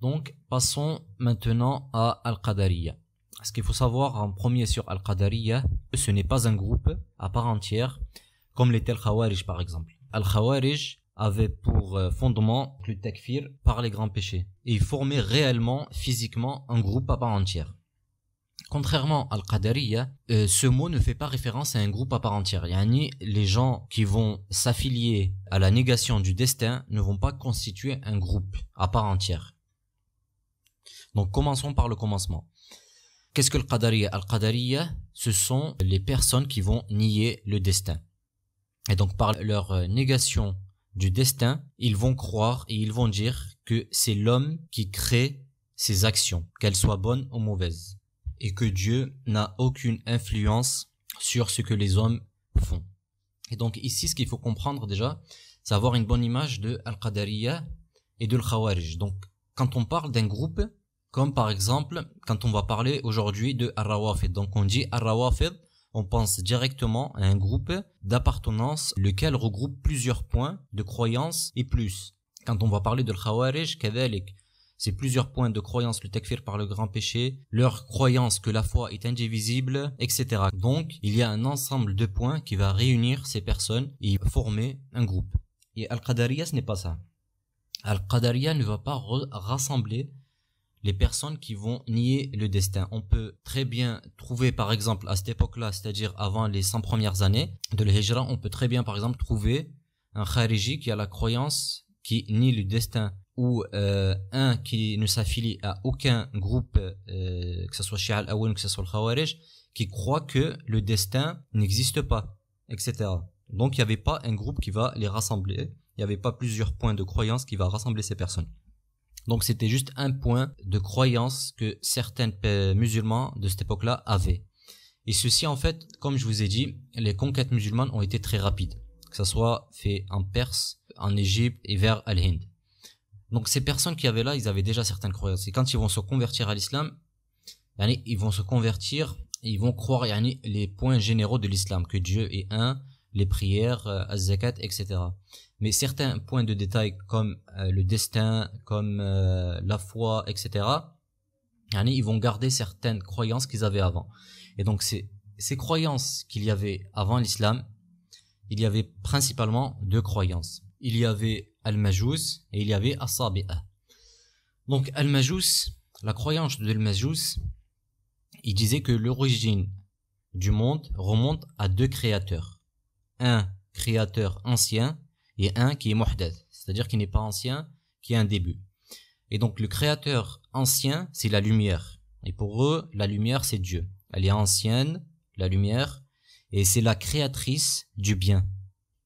Donc, passons maintenant à Al-Qadariya. Ce qu'il faut savoir en premier sur Al-Qadariya, ce n'est pas un groupe à part entière, comme les Al-Khawarij par exemple. Al-Khawarij avait pour euh, fondement le takfir par les grands péchés. Et il formait réellement, physiquement, un groupe à part entière. Contrairement à Al-Qadariya, euh, ce mot ne fait pas référence à un groupe à part entière. les gens qui vont s'affilier à la négation du destin ne vont pas constituer un groupe à part entière. Donc commençons par le commencement. Qu'est-ce que le qadariya Al qadariya, ce sont les personnes qui vont nier le destin. Et donc par leur euh, négation du destin, ils vont croire et ils vont dire que c'est l'homme qui crée ses actions, qu'elles soient bonnes ou mauvaises, et que Dieu n'a aucune influence sur ce que les hommes font. Et donc ici, ce qu'il faut comprendre déjà, c'est avoir une bonne image de Al-Qadariya et de al Donc quand on parle d'un groupe, comme par exemple, quand on va parler aujourd'hui de ar Donc on dit ar on pense directement à un groupe d'appartenance lequel regroupe plusieurs points de croyance et plus. Quand on va parler de Khawarij, c'est plusieurs points de croyance, le takfir par le grand péché, leur croyance que la foi est indivisible, etc. Donc, il y a un ensemble de points qui va réunir ces personnes et former un groupe. Et Al-Qadariya, ce n'est pas ça. Al-Qadariya ne va pas rassembler les personnes qui vont nier le destin. On peut très bien trouver, par exemple, à cette époque-là, c'est-à-dire avant les 100 premières années de l'Hijra, on peut très bien, par exemple, trouver un Khariji qui a la croyance qui nie le destin ou euh, un qui ne s'affilie à aucun groupe, euh, que ce soit Shia al ou que ce soit le Khawarij, qui croit que le destin n'existe pas, etc. Donc il n'y avait pas un groupe qui va les rassembler, il n'y avait pas plusieurs points de croyance qui va rassembler ces personnes. Donc c'était juste un point de croyance que certains euh, musulmans de cette époque-là avaient. Et ceci, en fait, comme je vous ai dit, les conquêtes musulmanes ont été très rapides, que ce soit fait en Perse, en Égypte et vers Al-Hind. Donc ces personnes qui avaient là, ils avaient déjà certaines croyances. Et quand ils vont se convertir à l'islam, ils vont se convertir, ils vont croire les points généraux de l'islam, que Dieu est un, les prières, euh, zakat, etc. Mais certains points de détail comme euh, le destin, comme euh, la foi, etc., ils vont garder certaines croyances qu'ils avaient avant. Et donc c'est ces croyances qu'il y avait avant l'islam, il y avait principalement deux croyances. Il y avait Al-Majous et il y avait as Donc Al-Majous, la croyance de Al-Majous, il disait que l'origine du monde remonte à deux créateurs un créateur ancien et un qui est muhdath, c'est-à-dire qui n'est pas ancien, qui a un début. Et donc le créateur ancien, c'est la lumière. Et pour eux, la lumière, c'est Dieu. Elle est ancienne, la lumière, et c'est la créatrice du bien.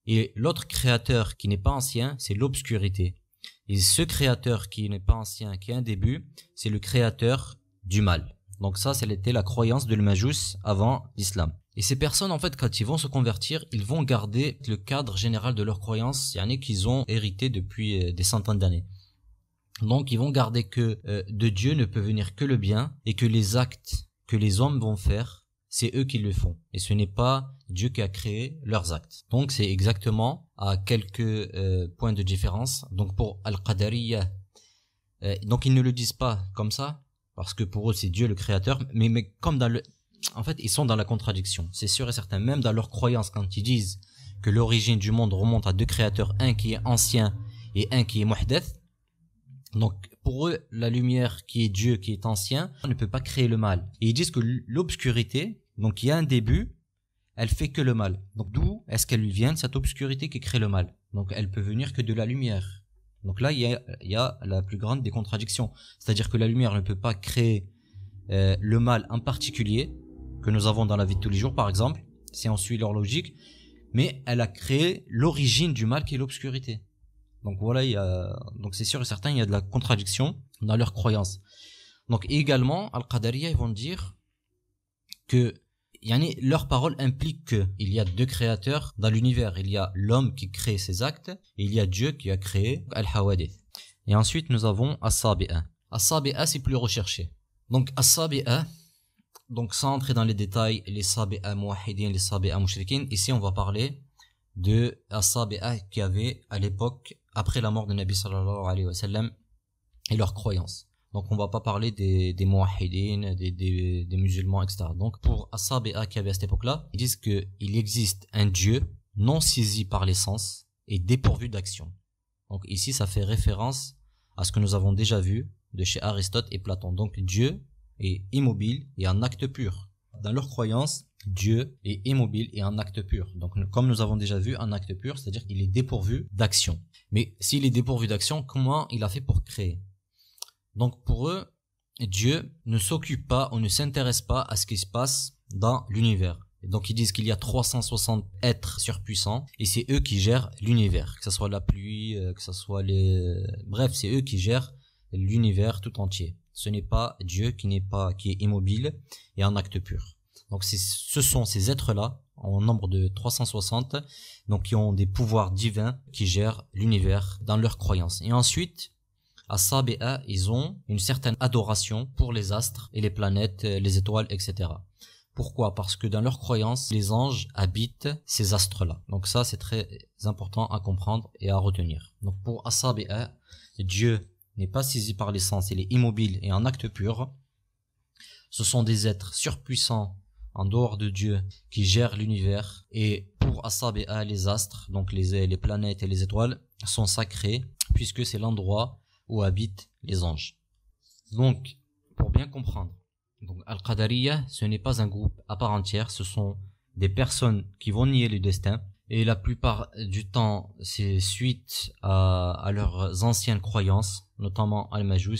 Et l'autre créateur qui n'est pas ancien, c'est l'obscurité. Et ce créateur qui n'est pas ancien, qui a un début, c'est le créateur du mal. Donc ça, c'était la croyance de l'Imajus avant l'islam. Et ces personnes, en fait, quand ils vont se convertir, ils vont garder le cadre général de leurs croyances, a qu'ils ont hérité depuis euh, des centaines d'années. Donc, ils vont garder que euh, de Dieu ne peut venir que le bien et que les actes que les hommes vont faire, c'est eux qui le font. Et ce n'est pas Dieu qui a créé leurs actes. Donc, c'est exactement à quelques euh, points de différence. Donc, pour Al-Qadariya, donc ils ne le disent pas comme ça, parce que pour eux, c'est Dieu le créateur, mais, mais comme dans le en fait, ils sont dans la contradiction. C'est sûr et certain. Même dans leur croyance, quand ils disent que l'origine du monde remonte à deux créateurs, un qui est ancien et un qui est muhdeth. Donc, pour eux, la lumière qui est Dieu, qui est ancien, ne peut pas créer le mal. Et ils disent que l'obscurité, donc il y a un début, elle fait que le mal. Donc, d'où est-ce qu'elle vient, cette obscurité qui crée le mal? Donc, elle peut venir que de la lumière. Donc là, il y a, la plus grande des contradictions. C'est-à-dire que la lumière ne peut pas créer euh, le mal en particulier, que nous avons dans la vie de tous les jours, par exemple, si on suit leur logique, mais elle a créé l'origine du mal qui est l'obscurité. Donc voilà, il y donc c'est sûr et certain, il y a de la contradiction dans leurs croyances. Donc également, Al-Qadariya, ils vont dire que leur parole implique qu'il y a deux créateurs dans l'univers. Il y a l'homme qui crée ses actes et il y a Dieu qui a créé Al-Hawadith. Et ensuite, nous avons As-Sabi'a. As-Sabi'a, c'est plus recherché. Donc As-Sabi'a, donc sans entrer dans les détails, les Sabi'a Mouahidin, les Sabi'a Mouchrikin, ici on va parler de Sabi'a qui avait à l'époque, après la mort de Nabi sallallahu alayhi wa sallam, et leurs croyances. Donc on va pas parler des, des des, musulmans, etc. Donc pour Sabi'a qui avait à cette époque-là, ils disent qu'il existe un Dieu non saisi par les sens et dépourvu d'action. Donc ici ça fait référence à ce que nous avons déjà vu de chez Aristote et Platon. Donc Dieu est immobile et un acte pur. Dans leur croyance, Dieu est immobile et en acte pur. Donc, comme nous avons déjà vu, un acte pur, c'est-à-dire qu'il est dépourvu d'action. Mais s'il est dépourvu d'action, comment il a fait pour créer Donc, pour eux, Dieu ne s'occupe pas ou ne s'intéresse pas à ce qui se passe dans l'univers. Donc ils disent qu'il y a 360 êtres surpuissants et c'est eux qui gèrent l'univers, que ce soit la pluie, euh, que ce soit les... Bref, c'est eux qui gèrent l'univers tout entier. Ce n'est pas Dieu qui n'est pas qui est immobile et en acte pur. Donc ce sont ces êtres-là, en nombre de 360, donc qui ont des pouvoirs divins qui gèrent l'univers dans leur croyance. Et ensuite, à Sabéa, ils ont une certaine adoration pour les astres et les planètes, les étoiles, etc. Pourquoi Parce que dans leur croyance, les anges habitent ces astres-là. Donc ça, c'est très important à comprendre et à retenir. Donc pour Asabi'a, Dieu n'est pas saisi par les sens, il est immobile et en acte pur. Ce sont des êtres surpuissants en dehors de Dieu qui gèrent l'univers et pour Assab et les astres, donc les, les planètes et les étoiles, sont sacrés puisque c'est l'endroit où habitent les anges. Donc, pour bien comprendre, donc Al-Qadariya, ce n'est pas un groupe à part entière, ce sont des personnes qui vont nier le destin, et la plupart du temps c'est suite à, leurs anciennes croyances, notamment al majus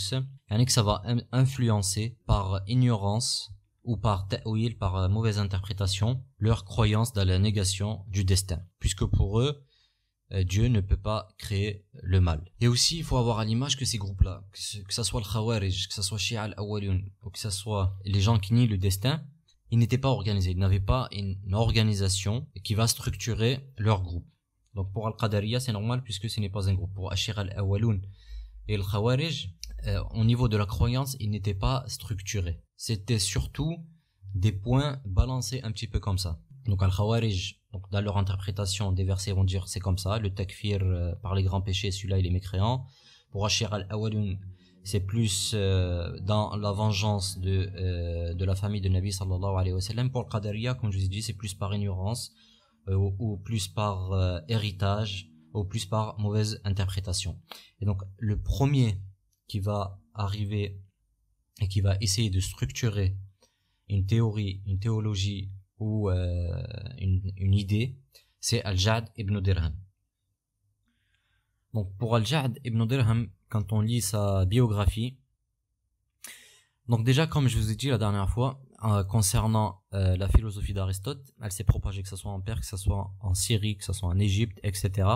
et que ça va influencer par ignorance ou par ta'wil, par euh, mauvaise interprétation, leur croyance dans la négation du destin, puisque pour eux, euh, Dieu ne peut pas créer le mal. Et aussi, il faut avoir à l'image que ces groupes-là, que ce soit le Khawarij, que ce soit Shia al awalun ou que ce soit les gens qui nient le destin, ils n'étaient pas organisés, ils n'avaient pas une organisation qui va structurer leur groupe. Donc pour Al-Qadariya, c'est normal puisque ce n'est pas un groupe. Pour Ashir al-Awaloun et al Khawarij, euh, au niveau de la croyance, ils n'étaient pas structurés. C'était surtout des points balancés un petit peu comme ça. Donc Al-Khawarij, donc dans leur interprétation des versets, vont dire c'est comme ça, le takfir euh, par les grands péchés, celui-là il est mécréant. Pour Ashir al-Awaloun, c'est plus euh, dans la vengeance de, euh, de la famille de Nabi sallallahu alayhi wa sallam. Pour le Qadariya, comme je vous ai dit, c'est plus par ignorance, euh, ou, plus par héritage, ou plus par mauvaise interprétation. Et donc, le premier qui va arriver et qui va essayer de structurer une théorie, une théologie ou une, idée, c'est Al-Jad ibn Dirham. Donc, pour Al-Jad ibn Dirham, quand on lit sa biographie. Donc déjà, comme je vous ai dit la dernière fois, euh, concernant euh, la philosophie d'Aristote, elle s'est propagée que ce soit en Perse, que ce soit en Syrie, que ce soit en Égypte, etc.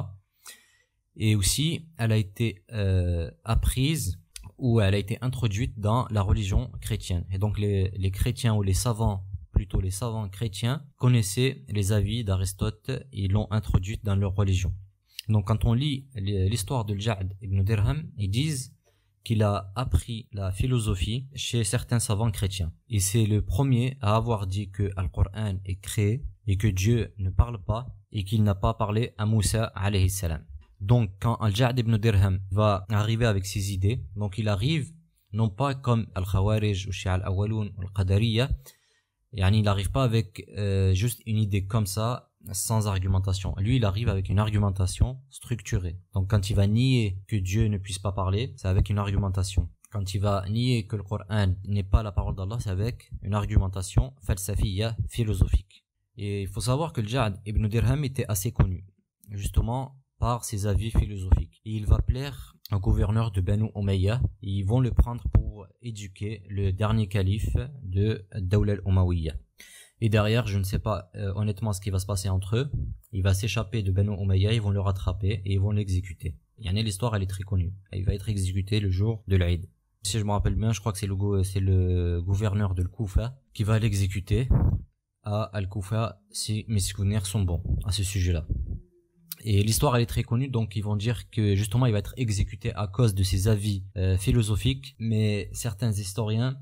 Et aussi, elle a été euh, apprise ou elle a été introduite dans la religion chrétienne. Et donc les chrétiens ou les savants, plutôt les savants chrétiens, connaissaient les avis d'Aristote et l'ont introduite dans leur religion. Donc quand on lit l'histoire de Ja'd ibn Dirham, ils disent qu'il a appris la philosophie chez certains savants chrétiens. Et c'est le premier à avoir dit que le Coran est créé et que Dieu ne parle pas et qu'il n'a pas parlé à Moussa alayhi salam. Donc quand Al-Ja'd ibn Dirham va arriver avec ses idées, donc il arrive non pas comme Al-Khawarij ou Shia Al-Awaloun ou Al-Qadariya, il n'arrive pas avec euh, juste une idée comme ça sans argumentation. Lui, il arrive avec une argumentation structurée. Donc quand il va nier que Dieu ne puisse pas parler, c'est avec une argumentation. Quand il va nier que le Coran n'est pas la parole d'Allah, c'est avec une argumentation philosophique. Et il faut savoir que le Ja'ad ibn Dirham était assez connu, justement par ses avis philosophiques. Et il va plaire au gouverneur de Banu Umayya, et ils vont le prendre pour éduquer le dernier calife de Dawla al-Umayya. Et derrière, je ne sais pas euh, honnêtement ce qui va se passer entre eux. Il va s'échapper de Beno Umayya, ils vont le rattraper et ils vont l'exécuter. Il y en a l'histoire elle est très connue. Il va être exécuté le jour de l'Aïd. Si je me rappelle bien, je crois que c'est le, c'est le gouverneur de Koufa qui va l'exécuter à Al-Koufa si mes souvenirs sont bons à ce sujet-là. Et l'histoire elle est très connue, donc ils vont dire que justement il va être exécuté à cause de ses avis euh, philosophiques, mais certains historiens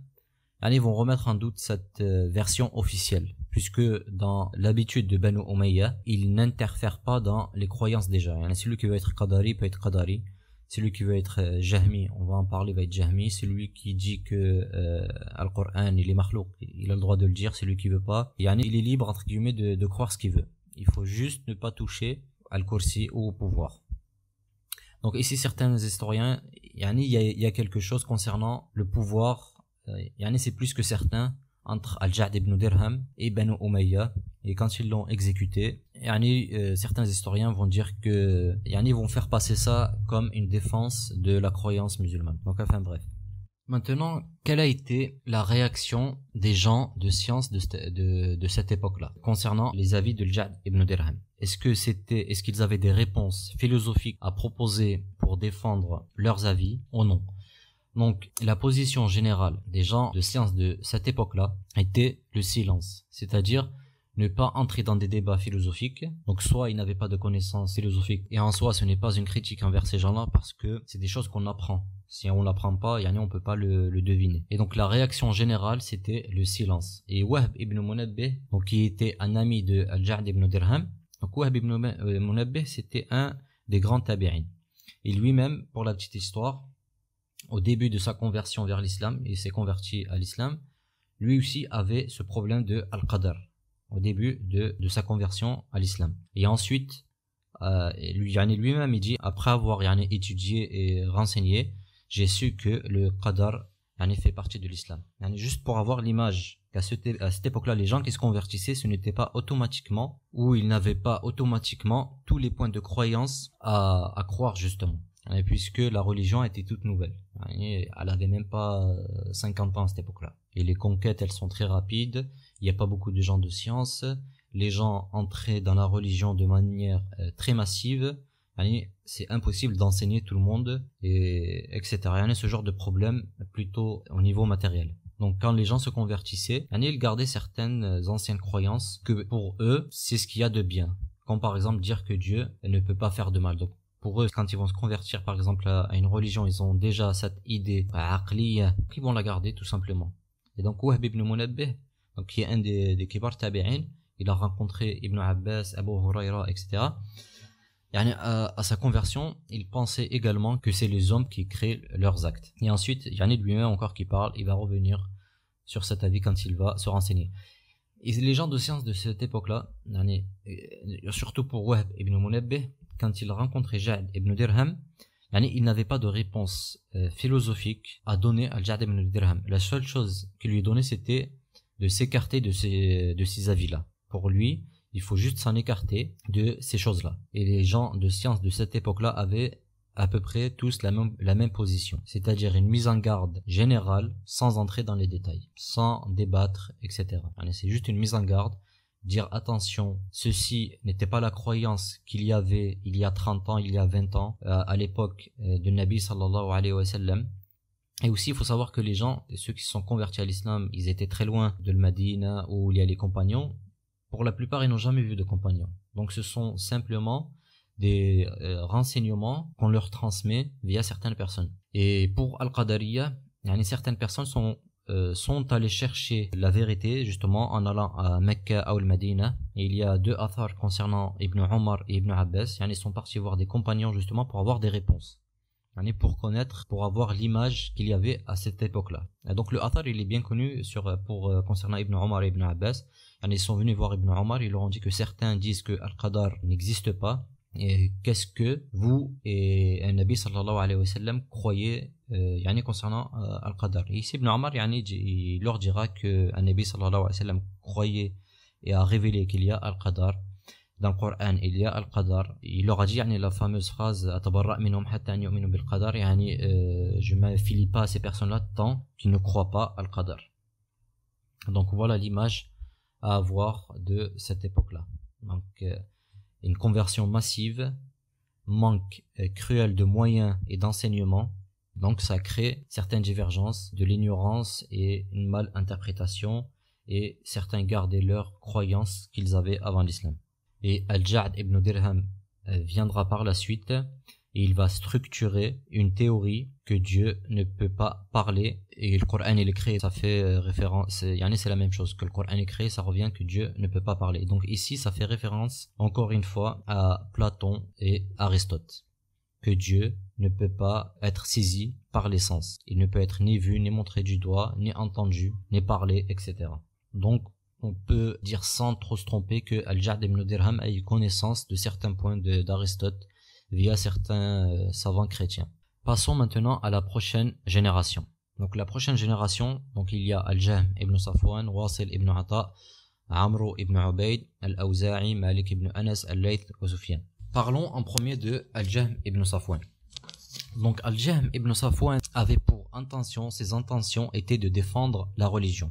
Allez, ils vont remettre en doute cette euh, version officielle, puisque dans l'habitude de Banu Umayya, il n'interfère pas dans les croyances déjà. a hein, celui qui veut être Qadari peut être Qadari. Celui qui veut être euh, Jahmi, on va en parler, va être Jahmi. Celui qui dit que euh, al Qur'an, il est mahlouk, il a le droit de le dire. Celui qui veut pas, yani il est libre, entre guillemets, de, de croire ce qu'il veut. Il faut juste ne pas toucher al Kursi ou au pouvoir. Donc ici, certains historiens, yani il y a, y a quelque chose concernant le pouvoir يعني euh, c'est plus que certain entre Al-Ja'd ibn Dirham et Banu Umayya et quand ils l'ont exécuté euh, certains historiens vont dire que Yannis vont faire passer ça comme une défense de la croyance musulmane donc enfin bref Maintenant, quelle a été la réaction des gens de science de, cette époque-là concernant les avis de al Jad ibn Dirham Est-ce que c'était, est-ce qu'ils avaient des réponses philosophiques à proposer pour défendre leurs avis ou non donc la position générale des gens de science de cette époque-là était le silence, c'est-à-dire ne pas entrer dans des débats philosophiques. Donc soit ils n'avaient pas de connaissances philosophiques et en soi ce n'est pas une critique envers ces gens-là parce que c'est des choses qu'on apprend. Si on l'apprend pas, yani on peut pas le, deviner. Et donc la réaction générale c'était le silence. Et Wahb ibn Munabbih, donc qui était un ami de Al-Ja'd ibn Dirham, donc Wahb ibn Munabbih c'était un des grands tabi'in. Et lui-même, pour la petite histoire, au début de sa conversion vers l'islam, il s'est converti à l'islam, lui aussi avait ce problème de al-qadar au début de, sa conversion à l'islam. Et ensuite, euh, lui-même, il dit, après avoir étudié et renseigné, j'ai su que le qadar yani, fait partie de l'islam. juste pour avoir l'image qu'à cette époque-là, les gens qui se convertissaient, ce n'était pas automatiquement, ou ils n'avaient pas automatiquement tous les points de croyance à croire justement puisque la religion était toute nouvelle. elle n'avait même pas 50 euh, ans à cette époque-là. Et les conquêtes, elles sont très rapides. Il n'y a pas beaucoup de gens de science. Les gens entraient dans la religion de manière euh, très massive. C'est impossible d'enseigner tout le monde, et etc. Il y a ce genre de problème plutôt au niveau matériel. Donc quand les gens se convertissaient, ils gardaient certaines anciennes croyances que pour eux, c'est ce qu'il y a de bien. Comme par exemple dire que Dieu ne peut pas faire de mal. Donc pour eux, quand ils vont se convertir par exemple à une religion, ils ont déjà cette idée euh, aqliya qui vont la garder tout simplement. Et donc Wahb ibn Munabbih, donc qui est un des, des kibar tabi'in, il a rencontré Ibn Abbas, Abu Huraira, etc. à, sa conversion, il pensait également que c'est les hommes qui créent leurs actes. Et ensuite, il y en a lui-même encore qui parle, il va revenir sur cet avis quand il va se renseigner. Et les gens de science de cette époque-là, euh, surtout pour Wahb ibn Munabbih, quand il rencontrait Jad ibn Dirham, il n'avait pas de réponse euh, philosophique à donner à Jad ibn Dirham. La seule chose qu'il lui donnait, c'était de s'écarter de ces, avis-là. Pour lui, il faut juste s'en écarter de ces choses-là. Et les gens de science de cette époque-là avaient à peu près tous la même, la même position, c'est-à-dire une mise en garde générale sans entrer dans les détails, sans débattre, etc. C'est juste une mise en garde dire attention, ceci n'était pas la croyance qu'il y avait il y a 30 ans, il y a 20 ans, euh, à l'époque euh, de Nabi sallallahu alayhi wa sallam. Et aussi, il faut savoir que les gens, ceux qui sont convertis à l'islam, ils étaient très loin de le Madina où il y a les compagnons. Pour la plupart, ils n'ont jamais vu de compagnons. Donc, ce sont simplement des euh, renseignements qu'on leur transmet via certaines personnes. Et pour Al-Qadariya, certaines personnes sont euh, sont allés chercher la vérité justement en allant à Mecca ou Medina. Et il y a deux athars concernant Ibn Omar et Ibn Abbas. ils sont partis voir des compagnons justement pour avoir des réponses. pour connaître, pour avoir l'image qu'il y avait à cette époque-là. donc le athar il est bien connu pour euh, concernant Ibn Omar et Ibn Abbas. ils sont venus voir Ibn Omar, ils leur ont dit que certains disent que Al-Qadar n'existe pas qu'est-ce que vous et Nabi sallallahu alayhi wa sallam croyez euh, concernant euh, Al-Qadar. Ici, Ibn Omar, il leur dira que Nabi sallallahu alayhi wa sallam croyait et a révélé qu'il y a Al-Qadar. Dans le Coran, il y a al qadr Il leur a dit la fameuse phrase euh, Je ne حتى Je pas à ces personnes-là tant qu'ils ne croient pas Al-Qadar. Donc voilà l'image à avoir de cette époque-là. Donc, une conversion massive, manque euh, cruel de moyens et d'enseignement, donc ça crée certaines divergences, de l'ignorance et une interprétation, et certains gardaient leurs croyances qu'ils avaient avant l'islam. Et Al-Ja'd ibn Dirham euh, viendra par la suite il va structurer une théorie que Dieu ne peut pas parler et le Coran il est créé ça fait euh, référence euh, a, c'est la même chose que le Coran est créé ça revient que Dieu ne peut pas parler donc ici ça fait référence encore une fois à Platon et Aristote que Dieu ne peut pas être saisi par les sens il ne peut être ni vu ni montré du doigt ni entendu ni parlé etc donc on peut dire sans trop se tromper que Al-Ja'd ibn Dirham a eu connaissance de certains points d'Aristote via certains euh, savants chrétiens. Passons maintenant à la prochaine génération. Donc la prochaine génération, donc il y a Al-Jahm ibn Safwan, Wasil ibn Ata, Amr ibn Ubayd, Al-Awza'i, Malik ibn Anas, Al-Layth ou Parlons en premier de Al-Jahm ibn Safwan. Donc Al-Jahm ibn Safwan avait pour intention, ses intentions étaient de défendre la religion.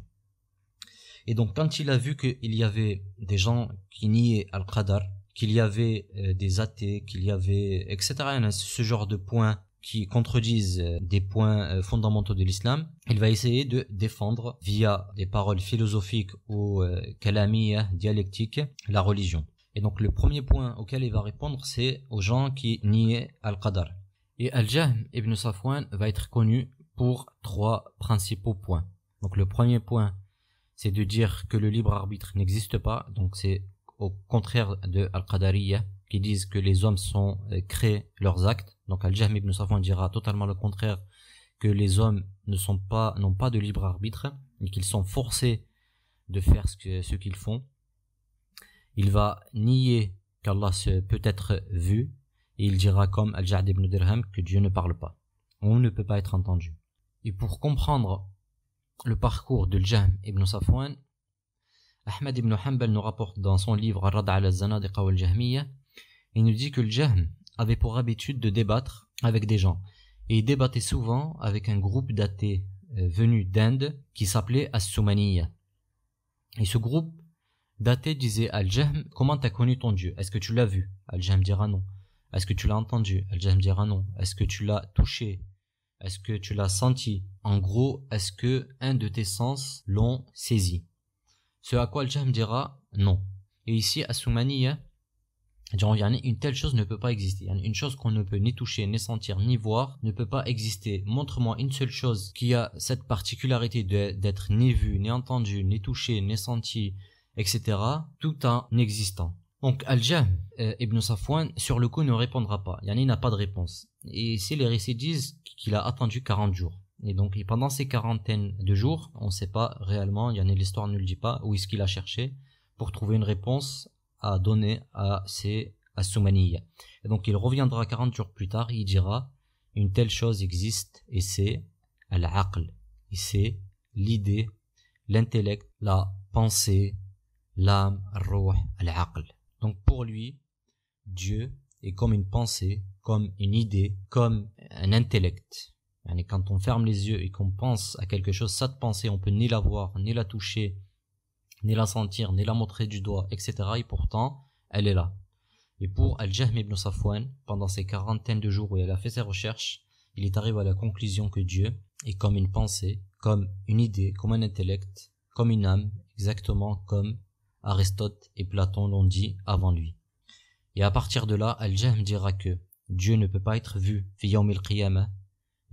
Et donc quand il a vu qu'il y avait des gens qui niaient Al-Qadar, qu'il y avait euh, des athées, qu'il y avait, etc. Ce genre de points qui contredisent euh, des points euh, fondamentaux de l'islam, il va essayer de défendre via des paroles philosophiques ou kalamiya, dialectiques, la religion. Et donc le premier point auquel il va répondre, c'est aux gens qui niaient Al-Qadar. Et Al-Jahm ibn Safwan va être connu pour trois principaux points. Donc le premier point, c'est de dire que le libre arbitre n'existe pas, donc c'est au contraire de Al-Qadariya, qui disent que les hommes sont euh, créés leurs actes. Donc Al-Jahm ibn Safwan dira totalement le contraire, que les hommes ne sont pas, n'ont pas de libre arbitre, et qu'ils sont forcés de faire ce, qu'ils font. Il va nier qu'Allah peut être vu, et il dira comme al jahd ibn Dirham que Dieu ne parle pas. On ne peut pas être entendu. Et pour comprendre le parcours de Al-Jahm ibn Safwan, Ahmed ibn Hanbal nous rapporte dans son livre Rad al-Zanadiqa al jahmiyyah il nous dit que le Jahm avait pour habitude de débattre avec des gens, et il débattait souvent avec un groupe d'athées euh, venus d'Inde qui s'appelait as Et ce groupe d'athées disait Al-Jahm, comment t'as connu ton Dieu Est-ce que tu l'as vu Al-Jahm dira non. Est-ce que tu l'as entendu Al-Jahm dira non. Est-ce que tu l'as touché Est-ce que tu l'as senti En gros, est-ce que un de tes sens l'ont saisi ce à quoi Al-Jahm dira non. Et ici, à hein, a une telle chose ne peut pas exister. Une chose qu'on ne peut ni toucher, ni sentir, ni voir ne peut pas exister. Montre-moi une seule chose qui a cette particularité d'être ni vu, ni entendu, ni touché, ni senti, etc. Tout en existant. Donc Al-Jahm euh, ibn Safwan sur le coup ne répondra pas. Yani n'a pas de réponse. Et ici les récits disent qu'il a attendu 40 jours. Et donc, pendant ces quarantaines de jours, on ne sait pas réellement, il y l'histoire ne le dit pas, où est-ce qu'il a cherché pour trouver une réponse à donner à ces à Soumaniya. Et donc, il reviendra 40 jours plus tard, il dira, une telle chose existe, et c'est al-aql, et c'est l'idée, l'intellect, la pensée, l'âme, ruh al Donc, pour lui, Dieu est comme une pensée, comme une idée, comme un intellect quand on ferme les yeux et qu'on pense à quelque chose, cette pensée, on peut ni la voir, ni la toucher, ni la sentir, ni la montrer du doigt, etc. Et pourtant, elle est là. Et pour Al-Jahm ibn Safwan, pendant ces quarantaines de jours où elle a fait ses recherches, il est arrivé à la conclusion que Dieu est comme une pensée, comme une idée, comme un intellect, comme une âme, exactement comme Aristote et Platon l'ont dit avant lui. Et à partir de là, Al-Jahm dira que Dieu ne peut pas être vu,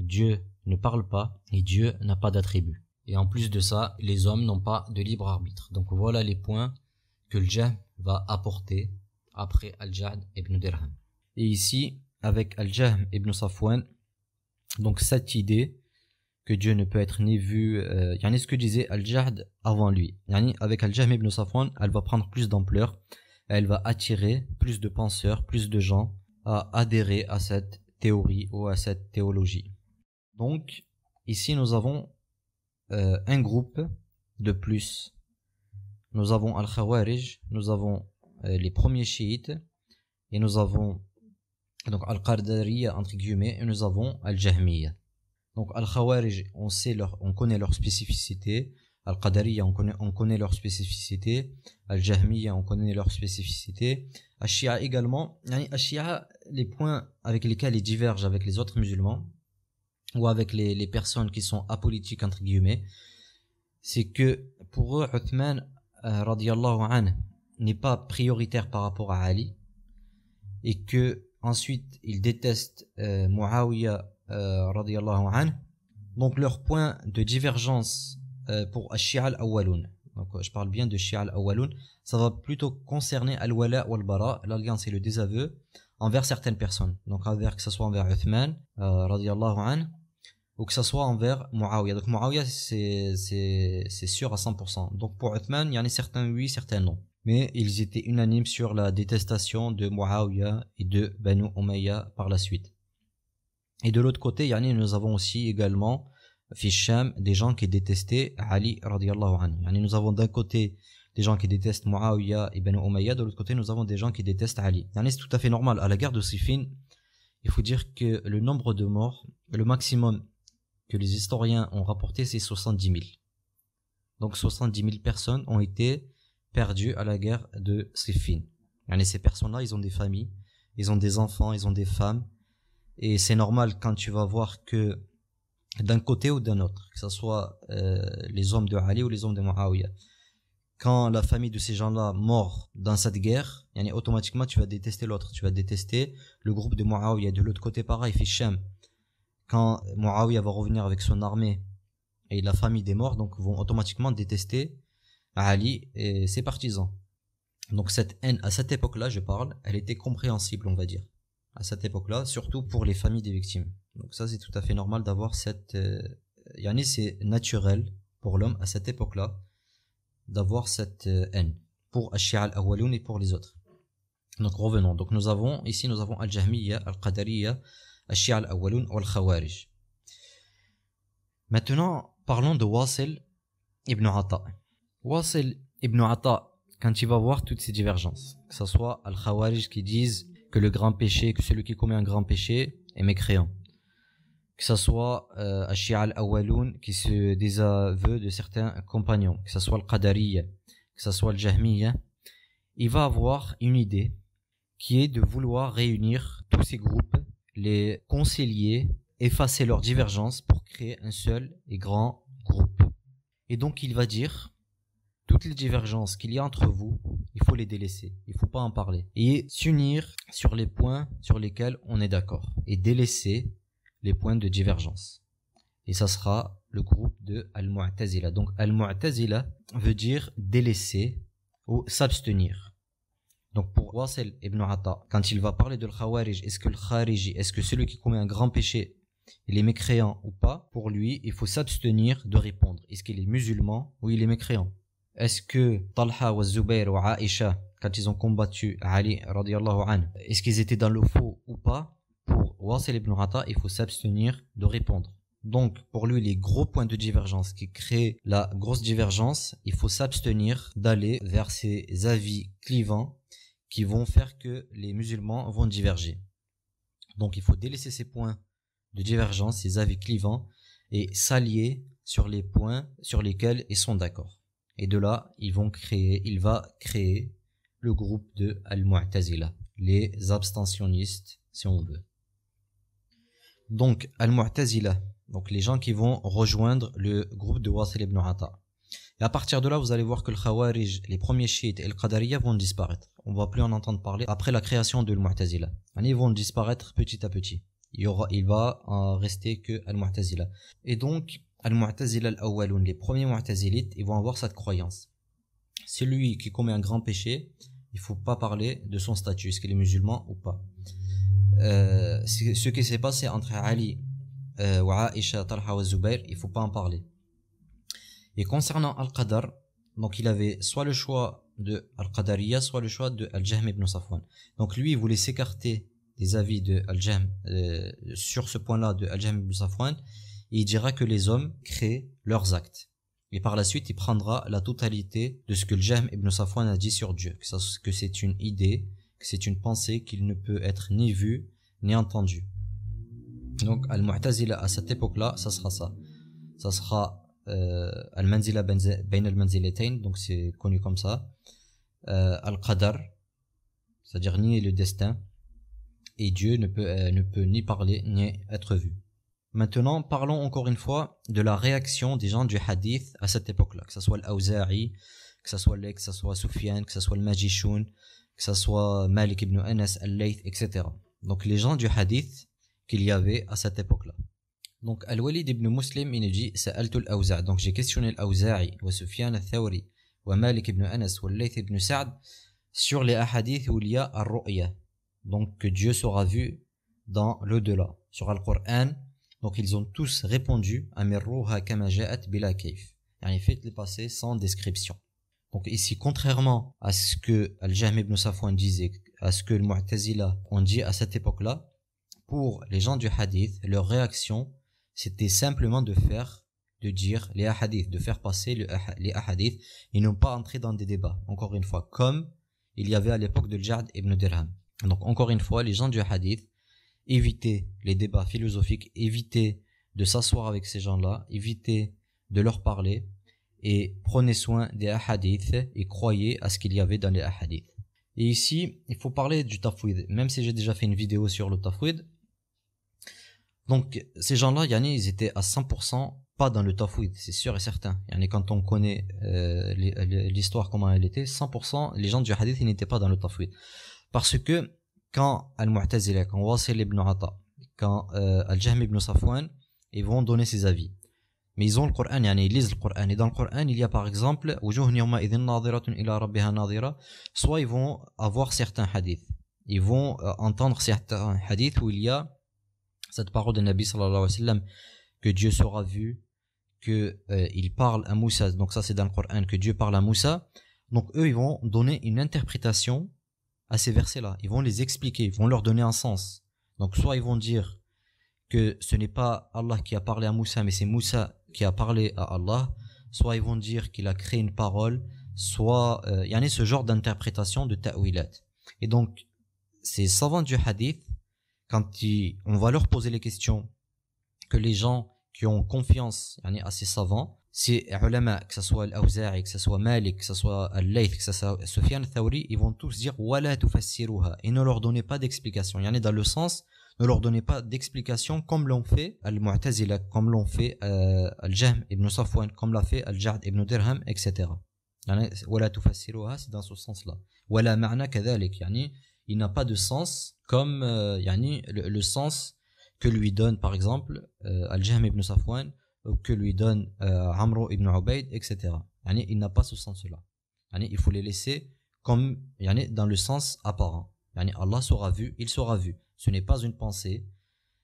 Dieu ne parle pas et Dieu n'a pas d'attribut. Et en plus de ça, les hommes n'ont pas de libre arbitre. Donc voilà les points que le Jahm va apporter après Al-Jahd ibn Dirham. Et ici, avec Al-Jahm ibn Safwan, donc cette idée que Dieu ne peut être ni vu, euh, yani ce que disait Al-Jahd avant lui. Yani avec Al-Jahm ibn Safwan, elle va prendre plus d'ampleur, elle va attirer plus de penseurs, plus de gens à adhérer à cette théorie ou à cette théologie. Donc, ici, nous avons euh, un groupe de plus. Nous avons Al-Khawarij, nous avons euh, les premiers chiites, et nous avons donc al qadariya entre guillemets, et nous avons Al-Jahmiya. Donc Al-Khawarij, on, on connaît leur spécificité. Al-Qadariya, on connaît, on connaît leur spécificité. Al-Jahmiya, on connaît leur spécificité. Al-Shia également. Al-Shia, les points avec lesquels ils divergent avec les autres musulmans, ou avec les, les personnes qui sont apolitiques entre guillemets, c'est que pour eux, Uthman euh, n'est pas prioritaire par rapport à Ali et que ensuite ils détestent euh, Muawiyah euh, radiallahu Donc leur point de divergence euh, pour Shia al Donc je parle bien de Shia al ça va plutôt concerner al-wala ou al-bara, l'alliance et le désaveu envers certaines personnes. Donc envers que ce soit envers Uthman radiallahu anhu ou que ça soit envers Muawiyah. Donc Muawiyah, c'est, sûr à 100%. Donc pour Uthman, il y en a certains oui, certains non. Mais ils étaient unanimes sur la détestation de Muawiyah et de Banu Omeya par la suite. Et de l'autre côté, yani, nous avons aussi également, Fisham, des gens qui détestaient Ali radiallahu anhu. Yani, nous avons d'un côté des gens qui détestent Muawiyah et Banu Omeya, de l'autre côté, nous avons des gens qui détestent Ali. Yani, c'est tout à fait normal. À la guerre de Sifin, il faut dire que le nombre de morts, le maximum que les historiens ont rapporté, c'est 70 000. Donc 70 000 personnes ont été perdues à la guerre de Siffin. Et ces personnes-là, ils ont des familles, ils ont des enfants, ils ont des femmes. Et c'est normal quand tu vas voir que d'un côté ou d'un autre, que ce soit euh, les hommes de Ali ou les hommes de Muawiyah, quand la famille de ces gens-là mort dans cette guerre, yani automatiquement tu vas détester l'autre, tu vas détester le groupe de Muawiyah. De l'autre côté, pareil, Fisham quand Muawiyah va revenir avec son armée et la famille des morts, donc vont automatiquement détester Ali et ses partisans. Donc cette haine, à cette époque-là, je parle, elle était compréhensible, on va dire, à cette époque-là, surtout pour les familles des victimes. Donc ça, c'est tout à fait normal d'avoir cette... Euh, c'est naturel pour l'homme, à cette époque-là, d'avoir cette euh, haine pour Ashia al-Awaloun et pour les autres. Donc revenons. Donc nous avons, ici, nous avons Al-Jahmiya, Al-Qadariya, Maintenant, parlons de Wasil ibn Ata Wasil ibn Ata quand il va voir toutes ces divergences, que ce soit Al-Khawarij qui disent que le grand péché, que celui qui commet un grand péché est mécréant, que ce soit euh, Ashia al qui se désaveut de certains compagnons, que ce soit le que ce soit le jahmiya il va avoir une idée qui est de vouloir réunir tous ces groupes les concilier, effacer leurs divergences pour créer un seul et grand groupe. Et donc il va dire, toutes les divergences qu'il y a entre vous, il faut les délaisser, il ne faut pas en parler. Et s'unir sur les points sur lesquels on est d'accord. Et délaisser les points de divergence. Et ça sera le groupe de Al-Mu'tazila. Donc Al-Mu'tazila veut dire délaisser ou s'abstenir. Donc pour Wassel ibn Atta, quand il va parler de l'Khawarij, est-ce que le est-ce que celui qui commet un grand péché, il est mécréant ou pas Pour lui, il faut s'abstenir de répondre. Est-ce qu'il est musulman ou il est mécréant Est-ce que Talha ou Zubair ou Aisha, quand ils ont combattu Ali, est-ce qu'ils étaient dans le faux ou pas Pour Wassel ibn Atta, il faut s'abstenir de répondre. Donc, pour lui, les gros points de divergence qui créent la grosse divergence, il faut s'abstenir d'aller vers ses avis clivants qui vont faire que les musulmans vont diverger. Donc il faut délaisser ces points de divergence, ces avis clivants, et s'allier sur les points sur lesquels ils sont d'accord. Et de là, ils vont créer, il va créer le groupe de Al-Mu'tazila, les abstentionnistes, si on veut. Donc, Al-Mu'tazila, donc les gens qui vont rejoindre le groupe de Wasil ibn et à partir de là, vous allez voir que le Khawarij, les premiers chiites et le Qadariya vont disparaître. On ne va plus en entendre parler après la création de l'Mu'tazila. Ils vont disparaître petit à petit. Il, y il va en euh, rester que Al-Mu'tazila. Et donc, Al-Mu'tazila al les premiers Mu'tazilites, ils vont avoir cette croyance. Celui qui commet un grand péché, il ne faut pas parler de son statut, est-ce qu'il est musulman ou pas. Euh, ce qui s'est passé entre Ali euh, Aisha, Talha et Zubair, il faut pas en parler. Et concernant Al-Qadar, donc il avait soit le choix de Al-Qadariya, soit le choix de Al-Jahm ibn Safwan. Donc lui, il voulait s'écarter des avis de Al-Jahm euh, sur ce point-là de Al-Jahm ibn Safwan. Et il dira que les hommes créent leurs actes. Et par la suite, il prendra la totalité de ce que Al-Jahm ibn Safwan a dit sur Dieu, que, c'est une idée, que c'est une pensée qu'il ne peut être ni vu ni entendu Donc Al-Mu'tazila à cette époque-là, ça sera ça. Ça sera Al-Manzila Bain al donc c'est connu comme ça Al-Qadar c'est-à-dire nier le destin et Dieu euh, ne peut, ni parler ni être vu Maintenant, parlons encore une fois de la réaction des gens du hadith à cette époque-là, que ce soit l'Awza'i, que ce soit Lek, que ce soit Soufiane, que ce soit le Majishun, que ce soit Malik ibn Anas, Al-Layth, etc. Donc les gens du hadith qu'il y avait à cette époque-là. Donc Al-Walid ibn Muslim il nous dit سألت donc j'ai questionné l'Awza'i thawri الثوري Malik ibn Anas والليث ibn Sa'd sur les hadiths où il y a donc que Dieu sera vu dans l'au-delà sur Al-Qur'an donc ils ont tous répondu amirruha kama ja'at bila kayf yani fait les passé sans description donc ici contrairement à ce que Al-Jahm ibn Safwan disait à ce que le Mu'tazila ont dit à cette époque-là pour les gens du hadith leur réaction c'était simplement de faire, de dire les hadiths, de faire passer ah, les hadiths et non pas entrer dans des débats. Encore une fois, comme il y avait à l'époque de Jad ibn Dirham. Donc encore une fois, les gens du hadith évitez les débats philosophiques, évitez de s'asseoir avec ces gens-là, évitez de leur parler et prenez soin des hadiths et croyez à ce qu'il y avait dans les hadiths. Et ici, il faut parler du tafwid. Même si j'ai déjà fait une vidéo sur le tafwid, donc, ces gens-là, yani, ils étaient à 100% pas dans le tafouid, c'est sûr et certain. Yani, quand on connaît euh, l'histoire, comment elle était, 100% les gens du hadith, ils n'étaient pas dans le tafouid. Parce que quand Al-Mu'tazila, quand Wasil ibn quand euh, Al-Jahm ibn Safwan, ils vont donner ses avis. Mais ils ont le Coran, yani, ils lisent le Coran. Et dans le Coran, il y a par exemple, soit ils vont avoir certains hadiths. Ils vont euh, entendre certains hadiths où il y a cette parole de Nabi sallallahu alayhi wa sallam, que Dieu sera vu, que euh, il parle à Moussa, donc ça c'est dans le Coran, que Dieu parle à Moussa. Donc eux, ils vont donner une interprétation à ces versets-là. Ils vont les expliquer, ils vont leur donner un sens. Donc soit ils vont dire que ce n'est pas Allah qui a parlé à Moussa, mais c'est Moussa qui a parlé à Allah. Soit ils vont dire qu'il a créé une parole, soit euh, il y en a ce genre d'interprétation de ta'wilat. Et donc, ces savants du hadith, quand on va leur poser les questions, que les gens qui ont confiance yani, à ces savants, ces ulama, que ce soit Al-Awza'i, que ce soit Malik, que ce soit Al-Layth, que ce soit Sufyan Thawri, ils vont tous dire « Wala tufassiruha » et ne leur donnez pas d'explication. a dans le sens, ne leur donnez pas d'explication comme l'ont fait Al-Mu'tazila, comme l'ont fait euh, Al-Jahm ibn Safwan, comme l'a fait al jahd ibn Dirham, etc. Yani « Wala tufassiruha » c'est dans ce sens-là. « Wala ma'na kadhalik » yani il n'a pas de sens comme euh, yani, le, sens que lui donne par exemple euh, Al-Jahm ibn Safwan ou que lui donne euh, ibn Ubaid, etc. il n'a pas ce sens-là. il faut les laisser comme yani, dans le sens apparent. Allah sera vu, il sera vu. Ce n'est pas une pensée,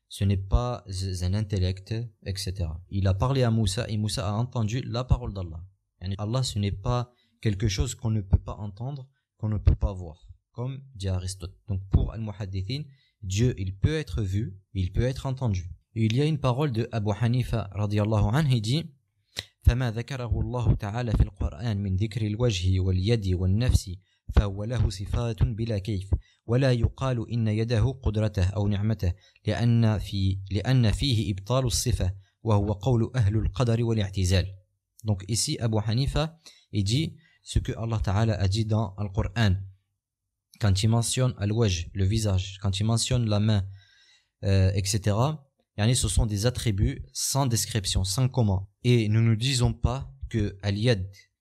ce n'est pas un intellect, etc. Il a parlé à Moussa et Moussa a entendu la parole d'Allah. Allah, ce n'est pas quelque chose qu'on ne peut pas entendre, qu'on ne peut pas voir. comme dit Aristote. Donc pour Al-Muhaddithin, Dieu, il peut être vu, il peut être entendu. Et il y a une parole de Abu Hanifa radiallahu anhu, il dit فما ذكره الله تعالى في القرآن من ذكر الوجه واليد والنفس فهو له صفات بلا كيف ولا يقال إن يده قدرته أو نعمته لأن, في لأن فيه إبطال الصفة وهو قول أهل القدر والاعتزال Donc ici, Abu Hanifa, il dit ce que Allah Ta'ala a dit dans le Coran. quand il mentionne al le visage, quand il mentionne la main, euh, etc., ce sont des attributs sans description, sans comment. Et nous ne disons pas que al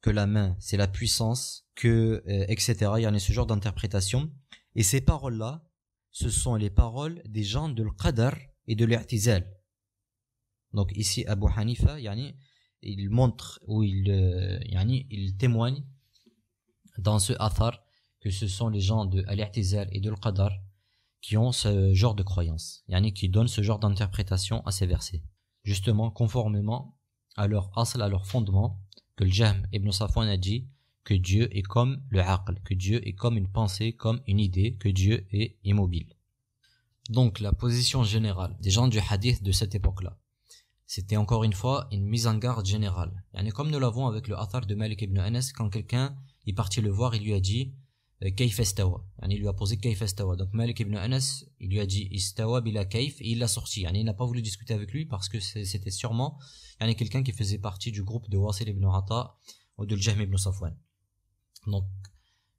que la main, c'est la puissance, que, euh, etc., a ce genre d'interprétation. Et ces paroles-là, ce sont les paroles des gens de l'qadar et de l'i'tizal. Donc ici, Abu Hanifa, il montre ou il, euh, il témoigne dans ce athar que ce sont les gens de Al-I'tizal et de Al-Qadar qui ont ce genre de croyance, yani qui donnent ce genre d'interprétation à ces versets. Justement, conformément à leur à leur fondement, que le Jahm ibn Safwan a dit que Dieu est comme le aql, que Dieu est comme une pensée, comme une idée, que Dieu est immobile. Donc la position générale des gens du hadith de cette époque-là, c'était encore une fois une mise en garde générale. Yani comme nous l'avons avec le athar de Malik ibn Anas, quand quelqu'un est parti le voir, il lui a dit euh, كيف استوى يعني lui a posé كيف استوى donc Malik ibn Anas il lui a dit استوى bila كيف et il l'a sorti يعني il n'a pas voulu discuter avec lui parce que c'était sûrement يعني quelqu'un qui faisait partie du groupe de Wasil ibn Rata ou de Jahm ibn Safwan donc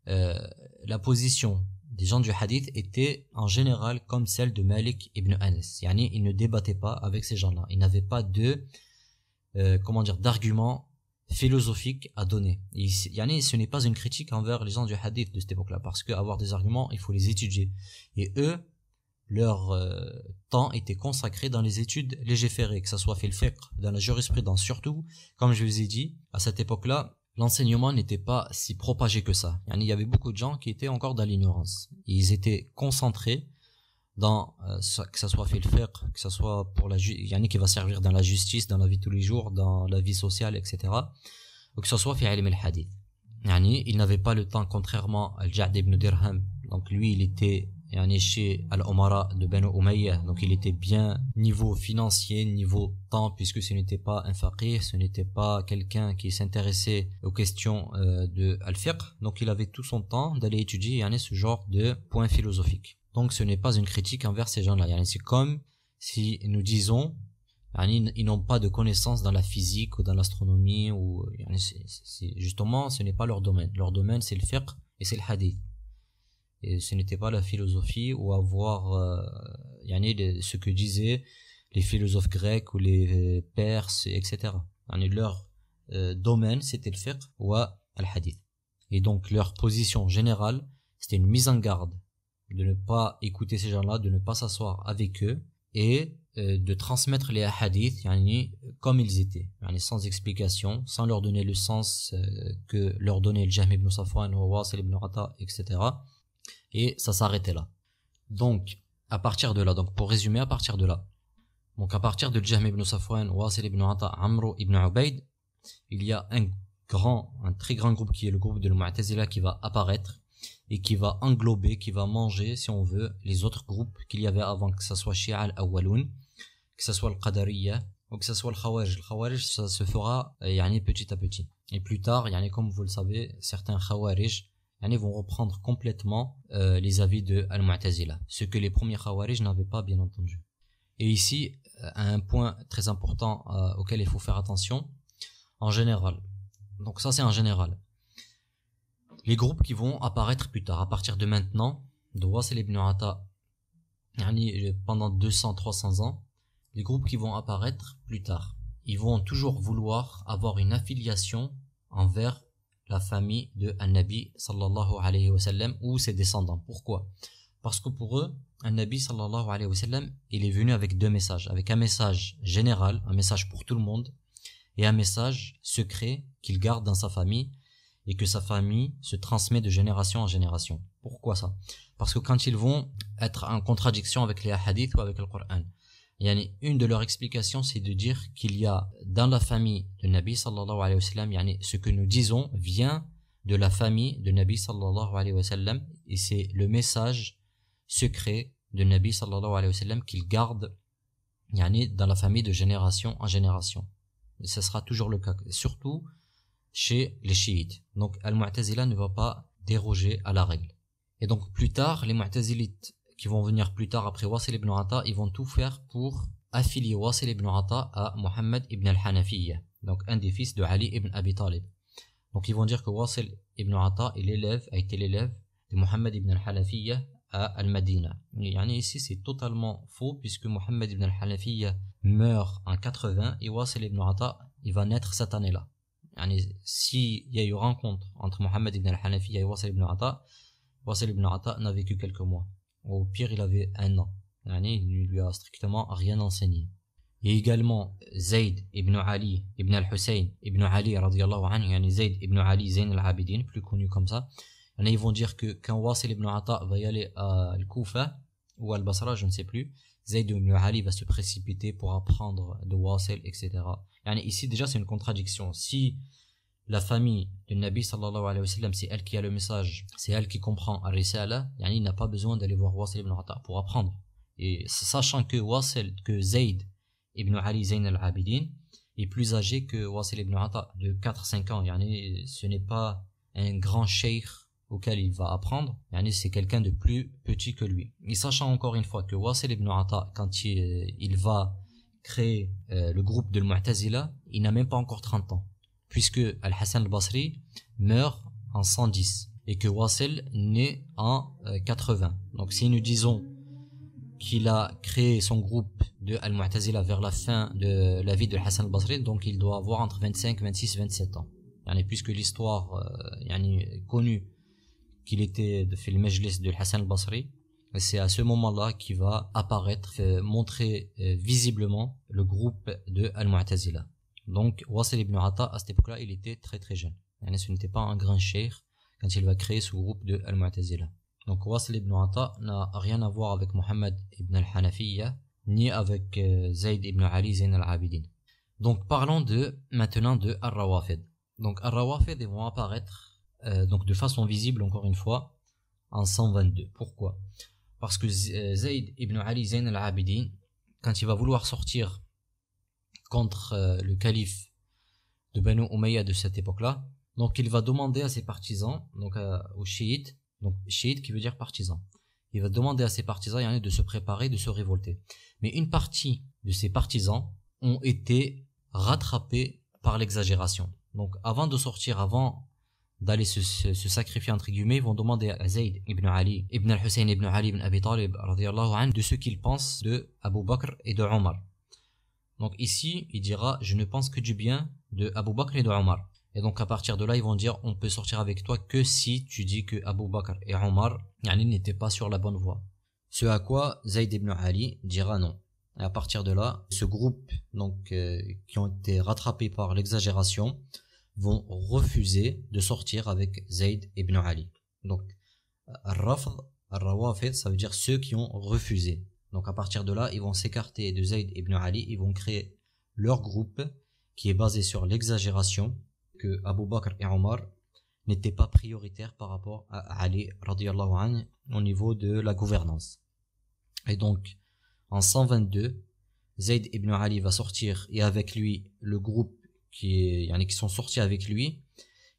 euh, la position des gens du hadith était en général comme celle de Malik ibn Anas il ne débattait pas avec ces gens-là il n'avait pas de euh, comment dire d'arguments philosophique à donner. ce n'est pas une critique envers les gens du hadith de cette époque-là, parce qu'avoir des arguments, il faut les étudier. Et eux, leur euh, temps était consacré dans les études légiférées, que ça soit fait le fiqh, dans la jurisprudence surtout. Comme je vous ai dit, à cette époque-là, l'enseignement n'était pas si propagé que ça. il y avait beaucoup de gens qui étaient encore dans l'ignorance. Ils étaient concentrés dans euh, que ça soit fait le fiqh, que ça soit pour la qui va servir dans la justice, dans la vie de tous les jours, dans la vie sociale, etc. Ou que ce soit fait ilm al-hadith. il n'avait pas le temps, contrairement à Ja'd ibn Dirham. Donc lui, il était yani, chez Al-Omara de Ben Umayyah. Donc il était bien niveau financier, niveau temps, puisque ce n'était pas un faqih, ce n'était pas quelqu'un qui s'intéressait aux questions euh, de al-fiqh. Donc il avait tout son temps d'aller étudier yani, ce genre de points philosophiques. Donc ce n'est pas une critique envers ces gens-là. c'est comme si nous disons ils n'ont pas de connaissances dans la physique ou dans l'astronomie ou justement ce n'est pas leur domaine. Leur domaine c'est le fiqh et c'est le hadith. Et ce n'était pas la philosophie ou avoir euh, ce que disaient les philosophes grecs ou les euh, perses etc. leur euh, domaine c'était le fiqh ou le hadith. Et donc leur position générale c'était une mise en garde de ne pas écouter ces gens-là, de ne pas s'asseoir avec eux et euh, de transmettre les hadiths comme ils étaient, sans explication, sans leur donner le sens euh, que leur donnait le Jahm ibn Safwan, Wasil ibn rata etc. Et ça s'arrêtait là. Donc, à partir de là, donc pour résumer, à partir de là, donc à partir de Jahm ibn Safwan, Wasil ibn rata, Amr ibn Ubaid, il y a un grand, un très grand groupe qui est le groupe de Mu'tazila qui va apparaître et qui va englober, qui va manger, si on veut, les autres groupes qu'il y avait avant, que ce soit Shia al-Awwaloun, que ce soit le Qadariya, ou que ce soit le Khawarij. Le Khawarij, ça se fera euh, yani, petit à petit. Et plus tard, yani, comme vous le savez, certains Khawarij yani, vont reprendre complètement euh, les avis de Al-Mu'tazila, ce que les premiers Khawarij n'avaient pas bien entendu. Et ici, euh, un point très important auquel il faut faire attention, en général. Donc ça, c'est en général les groupes qui vont apparaître plus tard. À partir de maintenant, de ibn Atta, pendant 200-300 ans, les groupes qui vont apparaître plus tard, ils vont toujours vouloir avoir une affiliation envers la famille de Anabi nabi sallallahu alayhi wa ou ses descendants. Pourquoi Parce que pour eux, un nabi sallallahu alayhi wa sallam, il est venu avec deux messages. Avec un message général, un message pour tout le monde, et un message secret qu'il garde dans sa famille et que sa famille se transmet de génération en génération. Pourquoi ça Parce que quand ils vont être en contradiction avec les hadiths ou avec le Coran, une de leurs explications c'est de dire qu'il y a dans la famille de Nabi sallallahu alayhi wa sallam, ce que nous disons vient de la famille de Nabi sallallahu alayhi wa et c'est le message secret de Nabi sallallahu alayhi wa sallam qu'il garde dans la famille de génération en génération. ce sera toujours le cas, surtout chez les chiites. Donc Al-Mu'tazila ne va pas déroger à la règle. Et donc plus tard, les Mu'tazilites qui vont venir plus tard après Wasil ibn Ata ils vont tout faire pour affilier Wasil ibn Ata à Muhammad ibn al-Hanafiyya, donc un des fils de Ali ibn Abi Talib. Donc ils vont dire que Wasil ibn Atta est l'élève, a été l'élève de Muhammad ibn al-Hanafiyya à Al-Madina. ici c'est totalement faux puisque Muhammad ibn al-Hanafiyya meurt en 80 et Wasil ibn Ata il va naître cette année-là. يعني si il y a eu rencontre entre Mohamed ibn al-Hanafi et Wassil ibn Atta, Wassil ibn Atta n'a vécu quelques mois. Au pire, il avait un an. Yani, il lui a strictement rien enseigné. Il y a également Zayd ibn Ali ibn al-Hussein ibn Ali radiallahu anhu, yani Zayd ibn Ali Zayn al-Abidin, plus connu comme ça. Yani, ils vont dire que quand Wassil ibn Atta va y aller à Al-Kufa ou à Al-Basra, je ne sais plus, Zayd ibn Ali va se précipiter pour apprendre de Wasil, etc. Yani ici déjà c'est une contradiction. Si la famille du Nabi sallallahu alayhi wa sallam, c'est elle qui a le message, c'est elle qui comprend Al-Risala, il n'a pas besoin d'aller voir Wasil ibn Atta pour apprendre. Et sachant que Wasil, que Zayd ibn Ali Zayn al-Abidin est plus âgé que Wasil ibn Atta de 4-5 ans, yani ce n'est pas un grand sheikh auquel il va apprendre, c'est quelqu'un de plus petit que lui. Et sachant encore une fois que Wassel ibn Ata, quand euh, il, va créer euh, le groupe de Mu'tazila, il n'a même pas encore 30 ans, puisque Al-Hassan al-Basri meurt en 110 et que wassel naît en 80. Euh, donc si nous disons qu'il a créé son groupe de Al-Mu'tazila vers la fin de la vie de Hassan al-Basri, donc il doit avoir entre 25, 26, 27 ans. Yani, puisque l'histoire euh, connue qu'il était de fait le Majlis de Hassan al-Basri. C'est à ce moment-là qu'il va apparaître, montrer euh, visiblement le groupe de Al-Mu'tazila. Donc, Wasil ibn Atta, à cette époque-là, il était très très jeune. Ce n'était pas un grand cheikh quand il va créer ce groupe de Al-Mu'tazila. Donc, Wasil ibn Atta n'a rien à voir avec Muhammad ibn al-Hanafiya, ni avec euh, Zayd ibn Ali Zayn al-Abidin. Donc, parlons de, maintenant de al rawafid Donc, al rawafid vont apparaître euh, donc de façon visible encore une fois, en 122. Pourquoi Parce que euh, Zayd ibn Ali Zayn al-Abidin, quand il va vouloir sortir contre euh, le calife de Banu Umayya de cette époque-là, donc il va demander à ses partisans, donc aux chiites, donc chiites qui veut dire partisans, il va demander à ses partisans a, de se préparer, de se révolter. Mais une partie de ses partisans ont été rattrapés par l'exagération. Donc avant de sortir, avant d'aller se, sacrifier entre guillemets, vont demander à Zayd ibn Ali, ibn al-Hussein ibn Ali ibn Abi Talib anhu, de ce qu'ils pensent de Abu Bakr et de Donc ici, il dira je ne pense que du bien de Abu Bakr et de Et donc à partir de là, ils vont dire on peut sortir avec toi que si tu dis que Abu Bakr et Omar n'étaient pas sur la bonne voie. Ce à quoi Zayd ibn Ali dira non. Et à partir de là, ce groupe donc euh, qui ont été rattrapés par l'exagération, vont refuser de sortir avec Zayd ibn Ali. Donc, ça veut dire ceux qui ont refusé. Donc, à partir de là, ils vont s'écarter de Zayd ibn Ali, ils vont créer leur groupe qui est basé sur l'exagération que Abu Bakr et Omar n'étaient pas prioritaires par rapport à Ali radiallahu au niveau de la gouvernance. Et donc, en 122, Zayd ibn Ali va sortir et avec lui le groupe qui y en a qui sont sortis avec lui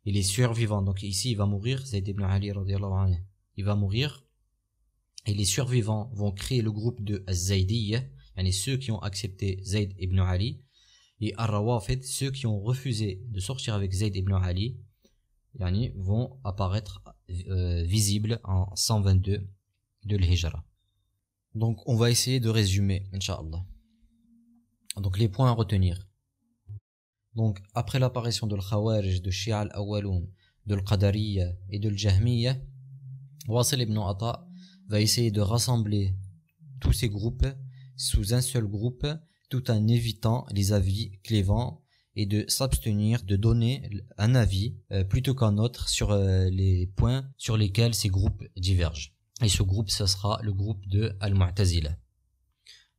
et les survivants donc ici il va mourir Zayd ibn Ali il va mourir et les survivants vont créer le groupe de zaidi yani ceux qui ont accepté Zayd ibn Ali et Ar-Rawafid ceux qui ont refusé de sortir avec Zayd ibn Ali yani vont apparaître euh, visibles en 122 de l'Hijra donc on va essayer de résumer inshallah donc les points à retenir donc, après l'apparition de l'Khawarij, de Shia al de l'Qadariya et de l'jahmiyyah ibn Atta va essayer de rassembler tous ces groupes sous un seul groupe, tout en évitant les avis clévants et de s'abstenir de donner un avis euh, plutôt qu'un autre sur euh, les points sur lesquels ces groupes divergent. Et ce groupe, ce sera le groupe de Al-Mu'tazila.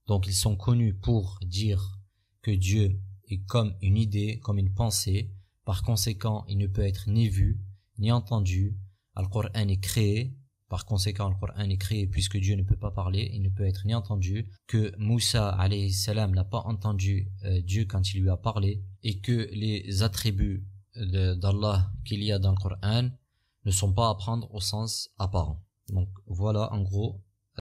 Donc ils sont connus pour dire que Dieu comme une idée, comme une pensée. Par conséquent, il ne peut être ni vu, ni entendu. Le Coran est créé. Par conséquent, al-qur'an est créé puisque Dieu ne peut pas parler, il ne peut être ni entendu. Que Moussa, alayhi salam, n'a pas entendu euh, Dieu quand il lui a parlé. Et que les attributs d'Allah qu'il y a dans le Coran ne sont pas à prendre au sens apparent. Donc voilà en gros